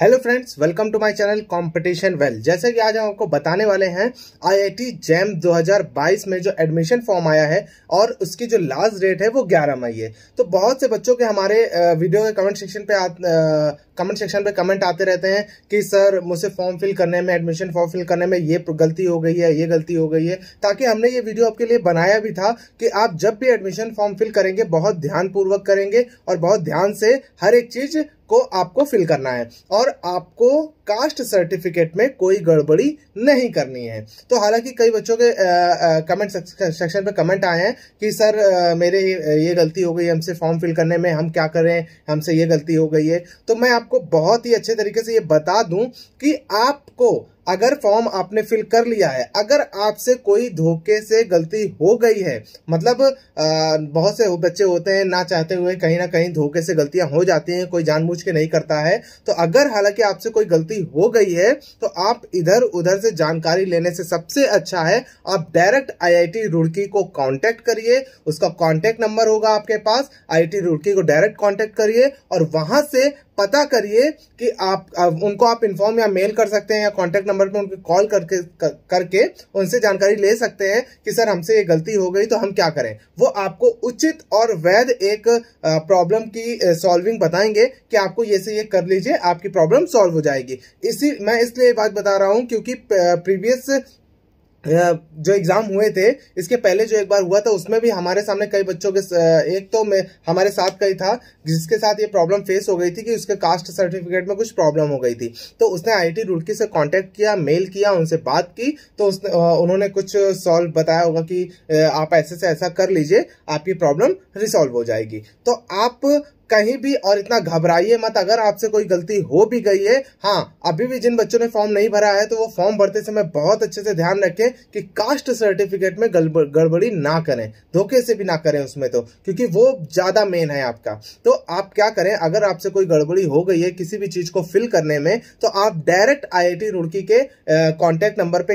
hello friends welcome to my channel competition well जैसे कि आज हम आपको बताने वाले हैं आईआईटी जैम 2022 में जो एडमिशन फॉर्म आया है और उसकी जो लास्ट डेट है वो 11 मई है तो बहुत से बच्चों के हमारे वीडियो के कमेंट सेक्शन पे आ, कमेंट सेक्शन पे कमेंट आते रहते हैं कि सर मुझसे फॉर्म फिल करने में एडमिशन फॉर्म फिल करने में ये गलती हो गई है ये गलती हो गई है ताकि हमने ये वीडियो आपके लिए बनाया भी था कि आप जब भी एडमिशन फॉर्म फिल करेंगे बहुत ध्यानपूर्वक करेंगे और बहुत ध्यान से हर एक चीज़ को आपको फिल करना है और आपको कास्ट सर्टिफिकेट में कोई गड़बड़ी नहीं करनी है तो हालांकि कई बच्चों के कमेंट सेक्शन पे कमेंट आए हैं कि सर आ, मेरे ये गलती हो गई हमसे फॉर्म फिल करने में हम क्या करें हमसे ये गलती हो गई है तो मैं आपको बहुत ही अच्छे तरीके से ये बता दूं कि आपको अगर फॉर्म आपने फिल कर लिया है अगर आपसे कोई धोखे से गलती हो गई है मतलब आ, बहुत से बच्चे होते हैं ना चाहते हुए कहीं ना कहीं धोखे से गलतियां हो जाती हैं कोई जानबूझ के नहीं करता है तो अगर हालांकि आपसे कोई गलती हो गई है तो आप इधर उधर से जानकारी लेने से सबसे अच्छा है आप डायरेक्ट आई रुड़की को कॉन्टेक्ट करिए उसका कॉन्टेक्ट नंबर होगा आपके पास आई रुड़की को डायरेक्ट कॉन्टेक्ट करिए और वहां से पता करिए कि आप, उनको आप इन्फॉर्म या मेल कर सकते हैं या कॉन्टैक्ट नंबर पर उनको कॉल करके कर, करके उनसे जानकारी ले सकते हैं कि सर हमसे ये गलती हो गई तो हम क्या करें वो आपको उचित और वैध एक प्रॉब्लम की सॉल्विंग बताएंगे कि आपको ये से ये कर लीजिए आपकी प्रॉब्लम सॉल्व हो जाएगी इसी मैं इसलिए बात बता रहा हूँ क्योंकि प्रीवियस जो एग्जाम हुए थे इसके पहले जो एक बार हुआ था उसमें भी हमारे सामने कई बच्चों के एक तो मैं हमारे साथ कई था जिसके साथ ये प्रॉब्लम फेस हो गई थी कि उसके कास्ट सर्टिफिकेट में कुछ प्रॉब्लम हो गई थी तो उसने आई टी रुड़की से कांटेक्ट किया मेल किया उनसे बात की तो उसने उन्होंने कुछ सॉल्व बताया होगा कि आप ऐसे से ऐसा कर लीजिए आपकी प्रॉब्लम रिसॉल्व हो जाएगी तो आप कहीं भी और इतना घबराइए मत अगर आपसे कोई गलती हो भी गई है हाँ अभी भी जिन बच्चों ने फॉर्म नहीं भरा है तो वो फॉर्म भरते समय बहुत अच्छे से ध्यान रखें कि कास्ट सर्टिफिकेट में गड़बड़ी ना करें धोखे से भी ना करें उसमें तो क्योंकि वो ज़्यादा मेन है आपका तो आप क्या करें अगर आपसे कोई गड़बड़ी हो गई है किसी भी चीज़ को फिल करने में तो आप डायरेक्ट आई रुड़की के कॉन्टेक्ट नंबर पर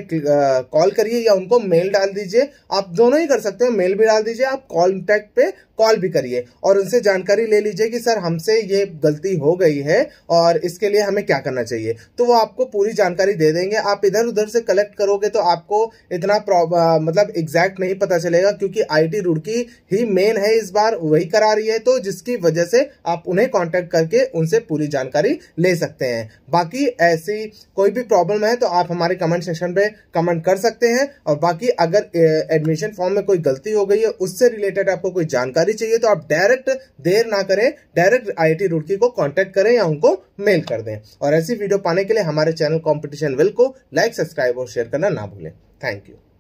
कॉल करिए या उनको मेल डाल दीजिए आप दोनों ही कर सकते हैं मेल भी डाल दीजिए आप कॉन्टैक्ट पे कॉल भी करिए और उनसे जानकारी ले लीजिए कि सर हमसे ये गलती हो गई है और इसके लिए हमें क्या करना चाहिए तो वो आपको पूरी जानकारी दे देंगे आप इधर उधर से कलेक्ट करोगे तो आपको इतना मतलब एग्जैक्ट नहीं पता चलेगा क्योंकि आईटी रुड़की ही मेन है इस बार वही करा रही है तो जिसकी वजह से आप उन्हें कॉन्टेक्ट करके उनसे पूरी जानकारी ले सकते हैं बाकी ऐसी कोई भी प्रॉब्लम है तो आप हमारे कमेंट सेक्शन पे कमेंट कर सकते हैं और बाकी अगर एडमिशन फॉर्म में कोई गलती हो गई है उससे रिलेटेड आपको कोई जानकारी जानकारी चाहिए तो आप डायरेक्ट देर ना करें डायरेक्ट आई रुड़की को कॉन्टैक्ट करें या उनको मेल कर दें और ऐसी वीडियो पाने के लिए हमारे चैनल कॉम्पिटिशन वेल को लाइक सब्सक्राइब और शेयर करना ना भूलें थैंक यू